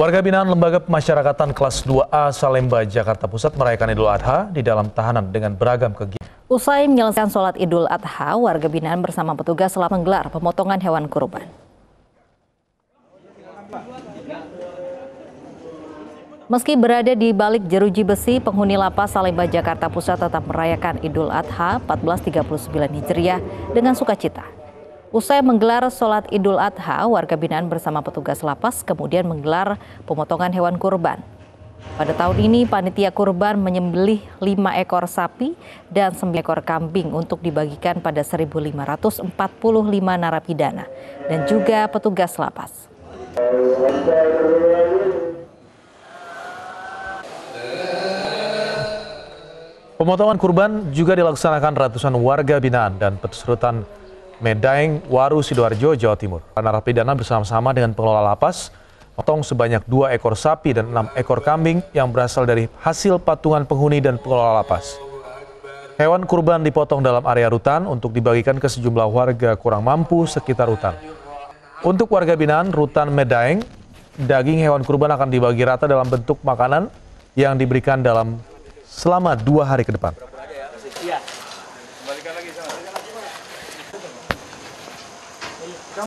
Warga binaan Lembaga Pemasyarakatan kelas 2A Salemba, Jakarta Pusat merayakan Idul Adha di dalam tahanan dengan beragam kegiatan. Usai menyelesaikan sholat Idul Adha, warga binaan bersama petugas telah menggelar pemotongan hewan kurban. Meski berada di balik jeruji besi, penghuni lapas Salemba, Jakarta Pusat tetap merayakan Idul Adha 1439 Hijriah dengan sukacita. Usai menggelar sholat Idul Adha, warga binaan bersama petugas lapas kemudian menggelar pemotongan hewan kurban. Pada tahun ini, panitia kurban menyembelih 5 ekor sapi dan 9 ekor kambing untuk dibagikan pada 1.545 narapidana dan juga petugas lapas. Pemotongan kurban juga dilaksanakan ratusan warga binaan dan peserutan Medaeng, Waru, Sidoarjo, Jawa Timur. Narapidana bersama-sama dengan pengelola lapas potong sebanyak dua ekor sapi dan enam ekor kambing yang berasal dari hasil patungan penghuni dan pengelola lapas. Hewan kurban dipotong dalam area rutan untuk dibagikan ke sejumlah warga kurang mampu sekitar rutan. Untuk warga binaan rutan Medaeng, daging hewan kurban akan dibagi rata dalam bentuk makanan yang diberikan dalam selama dua hari ke depan.